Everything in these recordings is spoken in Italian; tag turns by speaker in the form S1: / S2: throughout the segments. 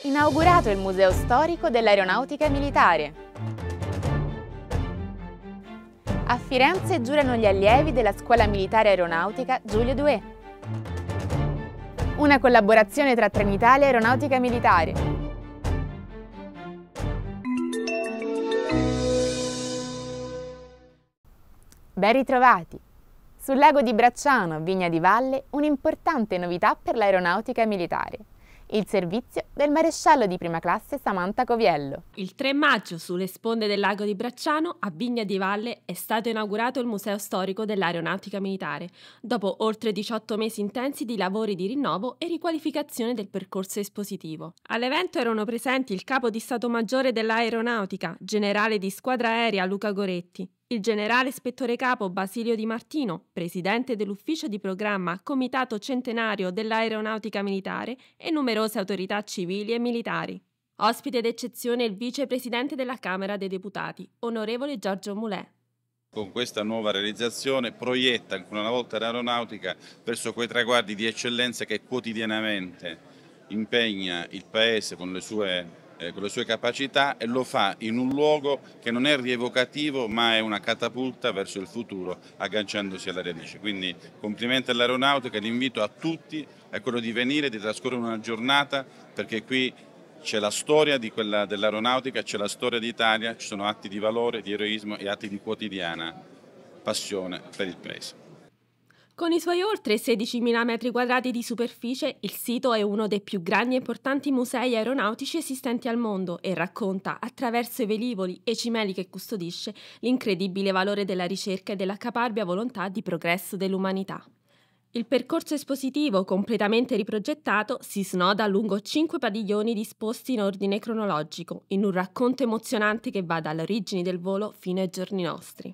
S1: Inaugurato il Museo Storico dell'Aeronautica Militare. A Firenze giurano gli allievi della Scuola Militare Aeronautica Giulio Due. Una collaborazione tra Trenitalia e Aeronautica Militare. Ben ritrovati! Sul lago di Bracciano, Vigna di Valle, un'importante novità per l'aeronautica militare. Il servizio del maresciallo di prima classe Samantha Coviello.
S2: Il 3 maggio, sulle sponde del lago di Bracciano, a Vigna di Valle, è stato inaugurato il Museo Storico dell'Aeronautica Militare, dopo oltre 18 mesi intensi di lavori di rinnovo e riqualificazione del percorso espositivo. All'evento erano presenti il capo di Stato Maggiore dell'Aeronautica, generale di squadra aerea Luca Goretti, il generale ispettore capo Basilio Di Martino, presidente dell'ufficio di programma Comitato Centenario dell'Aeronautica Militare e numerose autorità civili e militari. Ospite d'eccezione il vicepresidente della Camera dei Deputati, onorevole Giorgio Mulè
S3: con questa nuova realizzazione proietta ancora una volta l'aeronautica verso quei traguardi di eccellenza che quotidianamente impegna il Paese con le sue eh, con le sue capacità e lo fa in un luogo che non è rievocativo ma è una catapulta verso il futuro agganciandosi alla radice. Quindi complimenti all'aeronautica, l'invito a tutti è quello di venire, di trascorrere una giornata perché qui c'è la storia dell'aeronautica, c'è la storia d'Italia, ci sono atti di valore, di eroismo e atti di quotidiana passione per il
S2: paese. Con i suoi oltre 16.000 metri quadrati di superficie, il sito è uno dei più grandi e importanti musei aeronautici esistenti al mondo e racconta, attraverso i velivoli e i cimeli che custodisce, l'incredibile valore della ricerca e della caparbia volontà di progresso dell'umanità. Il percorso espositivo, completamente riprogettato, si snoda lungo cinque padiglioni disposti in ordine cronologico, in un racconto emozionante che va dalle origini del volo fino ai giorni nostri.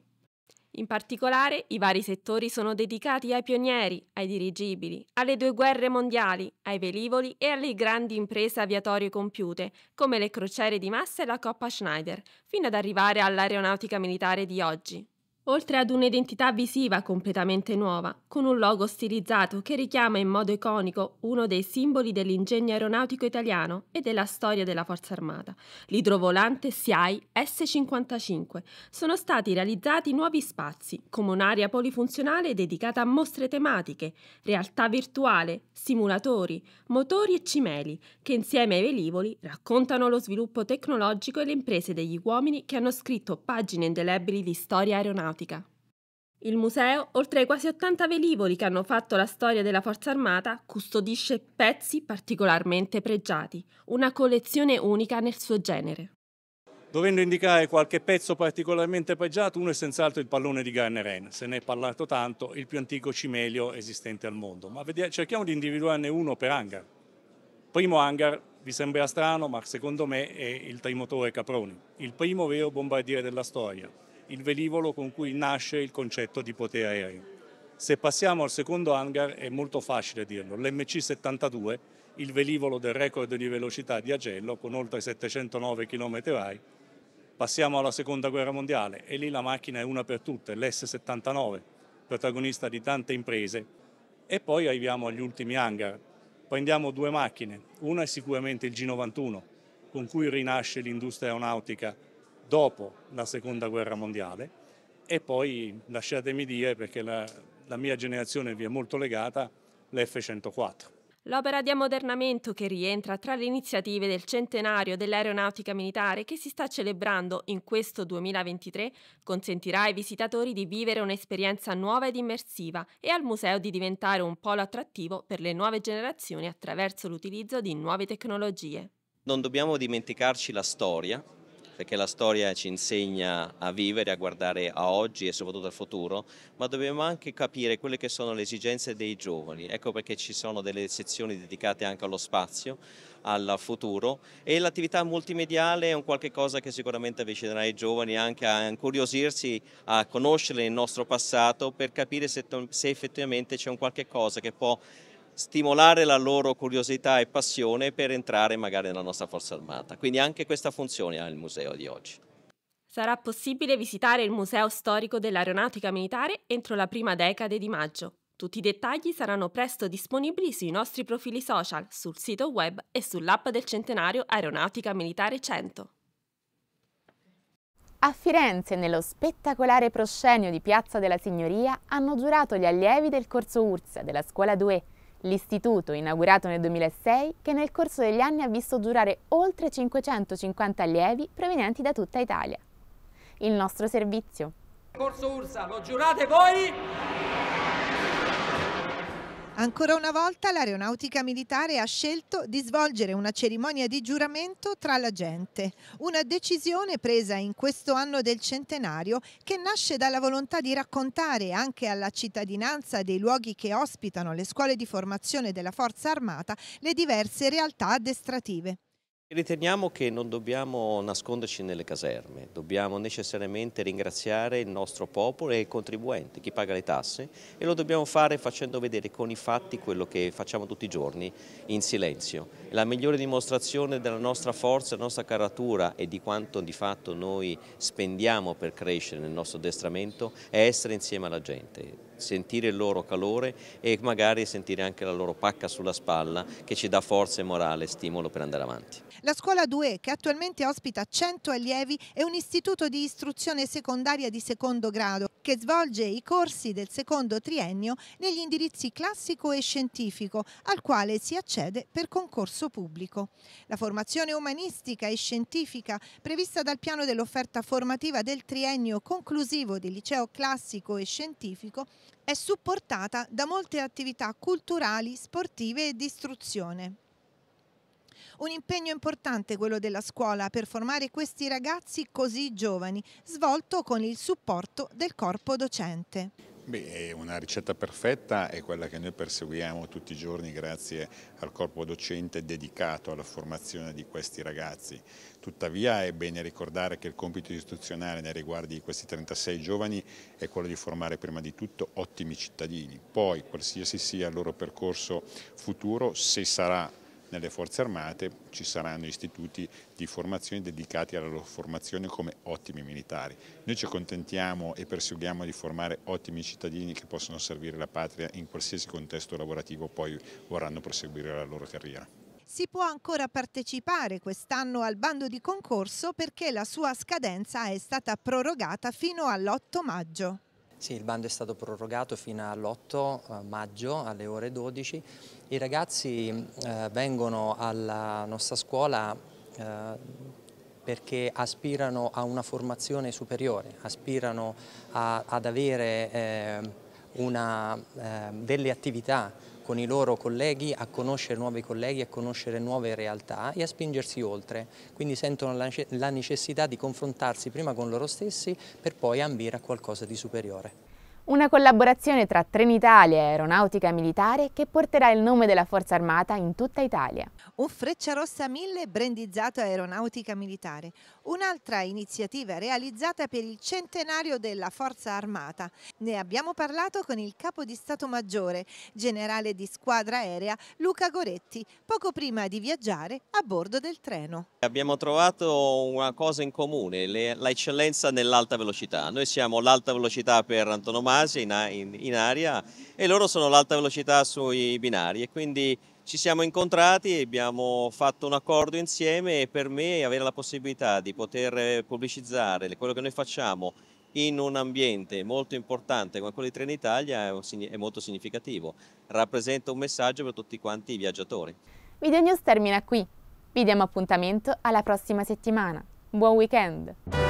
S2: In particolare, i vari settori sono dedicati ai pionieri, ai dirigibili, alle due guerre mondiali, ai velivoli e alle grandi imprese aviatorie compiute, come le crociere di massa e la Coppa Schneider, fino ad arrivare all'aeronautica militare di oggi. Oltre ad un'identità visiva completamente nuova, con un logo stilizzato che richiama in modo iconico uno dei simboli dell'ingegno aeronautico italiano e della storia della Forza Armata, l'idrovolante SIAI S55, sono stati realizzati nuovi spazi, come un'area polifunzionale dedicata a mostre tematiche, realtà virtuale, simulatori, motori e cimeli, che insieme ai velivoli raccontano lo sviluppo tecnologico e le imprese degli uomini che hanno scritto pagine indelebili di storia aeronautica aeronautica. Il museo, oltre ai quasi 80 velivoli che hanno fatto la storia della Forza Armata, custodisce pezzi particolarmente pregiati, una collezione unica nel suo genere.
S3: Dovendo indicare qualche pezzo particolarmente pregiato, uno è senz'altro il pallone di Garneren, se ne è parlato tanto, il più antico cimelio esistente al mondo, ma vediamo, cerchiamo di individuarne uno per hangar. Primo hangar vi sembra strano, ma secondo me è il trimotore Caproni, il primo vero bombardiere della storia il velivolo con cui nasce il concetto di potere aereo. Se passiamo al secondo hangar è molto facile dirlo, l'MC-72, il velivolo del record di velocità di Agello con oltre 709 km/h. Passiamo alla seconda guerra mondiale e lì la macchina è una per tutte, l'S-79, protagonista di tante imprese. E poi arriviamo agli ultimi hangar. Prendiamo due macchine, una è sicuramente il G91, con cui rinasce l'industria aeronautica dopo la seconda guerra mondiale e poi lasciatemi dire, perché la, la mia generazione vi è molto legata, l'F-104.
S2: L'opera di ammodernamento che rientra tra le iniziative del centenario dell'aeronautica militare che si sta celebrando in questo 2023 consentirà ai visitatori di vivere un'esperienza nuova ed immersiva e al museo di diventare un polo attrattivo per le nuove generazioni attraverso l'utilizzo di nuove tecnologie.
S4: Non dobbiamo dimenticarci la storia perché la storia ci insegna a vivere, a guardare a oggi e soprattutto al futuro, ma dobbiamo anche capire quelle che sono le esigenze dei giovani. Ecco perché ci sono delle sezioni dedicate anche allo spazio, al futuro e l'attività multimediale è un qualche cosa che sicuramente avvicinerà i giovani anche a incuriosirsi, a conoscere il nostro passato per capire se, se effettivamente c'è un qualche cosa che può stimolare la loro curiosità e passione per entrare magari nella nostra forza armata. Quindi anche questa funzione ha il museo di oggi.
S2: Sarà possibile visitare il Museo Storico dell'Aeronautica Militare entro la prima decade di maggio. Tutti i dettagli saranno presto disponibili sui nostri profili social, sul sito web e sull'app del centenario Aeronautica Militare 100.
S1: A Firenze, nello spettacolare proscenio di Piazza della Signoria, hanno giurato gli allievi del corso URSS della Scuola 2 l'istituto inaugurato nel 2006 che nel corso degli anni ha visto giurare oltre 550 allievi provenienti da tutta Italia. Il nostro servizio.
S4: Corso Ursa, lo giurate voi?
S5: Ancora una volta l'aeronautica militare ha scelto di svolgere una cerimonia di giuramento tra la gente, una decisione presa in questo anno del centenario che nasce dalla volontà di raccontare anche alla cittadinanza dei luoghi che ospitano le scuole di formazione della Forza Armata le diverse realtà addestrative.
S4: Riteniamo che non dobbiamo nasconderci nelle caserme, dobbiamo necessariamente ringraziare il nostro popolo e i contribuenti, chi paga le tasse e lo dobbiamo fare facendo vedere con i fatti quello che facciamo tutti i giorni in silenzio. La migliore dimostrazione della nostra forza, della nostra caratura e di quanto di fatto noi spendiamo per crescere nel nostro addestramento è essere insieme alla gente, sentire il loro calore e magari sentire anche la loro pacca sulla spalla che ci dà forza e morale e stimolo per andare avanti.
S5: La scuola 2, che attualmente ospita 100 allievi, è un istituto di istruzione secondaria di secondo grado che svolge i corsi del secondo triennio negli indirizzi classico e scientifico, al quale si accede per concorso pubblico. La formazione umanistica e scientifica prevista dal piano dell'offerta formativa del triennio conclusivo del liceo classico e scientifico è supportata da molte attività culturali, sportive e di istruzione. Un impegno importante quello della scuola per formare questi ragazzi così giovani, svolto con il supporto del corpo docente.
S4: Beh, una ricetta perfetta è quella che noi perseguiamo tutti i giorni grazie al corpo docente dedicato alla formazione di questi ragazzi. Tuttavia è bene ricordare che il compito istituzionale nei riguardi di questi 36 giovani è quello di formare prima di tutto ottimi cittadini. Poi, qualsiasi sia il loro percorso futuro, se sarà nelle forze armate ci saranno istituti di formazione dedicati alla loro formazione come ottimi militari. Noi ci accontentiamo e perseguiamo di formare ottimi cittadini che possono servire la patria in qualsiasi contesto lavorativo poi vorranno proseguire la loro carriera
S5: si può ancora partecipare quest'anno al bando di concorso perché la sua scadenza è stata prorogata fino all'8 maggio.
S2: Sì, il bando è stato prorogato fino all'8 eh, maggio alle ore 12. I ragazzi eh, vengono alla nostra scuola eh, perché aspirano a una formazione superiore, aspirano a, ad avere eh, una, eh, delle attività con i loro colleghi a conoscere nuovi colleghi, a conoscere nuove realtà e a spingersi oltre. Quindi sentono la necessità di confrontarsi prima con loro stessi per poi ambire a qualcosa di superiore.
S1: Una collaborazione tra Trenitalia e Aeronautica Militare che porterà il nome della Forza Armata in tutta Italia.
S5: Un Freccia Rossa 1000 brandizzato Aeronautica Militare, un'altra iniziativa realizzata per il centenario della Forza Armata. Ne abbiamo parlato con il Capo di Stato Maggiore, generale di squadra aerea Luca Goretti, poco prima di viaggiare a bordo del treno.
S4: Abbiamo trovato una cosa in comune, l'eccellenza nell'alta velocità. Noi siamo l'alta velocità per antonomasia Asia, in, in, in aria, e loro sono l'alta velocità sui binari. E quindi ci siamo incontrati e abbiamo fatto un accordo insieme e per me avere la possibilità di poter pubblicizzare quello che noi facciamo in un ambiente molto importante come quello di Trenitalia è molto significativo. Rappresenta un messaggio per tutti quanti i viaggiatori.
S1: Video News termina qui. Vi diamo appuntamento alla prossima settimana. Buon weekend!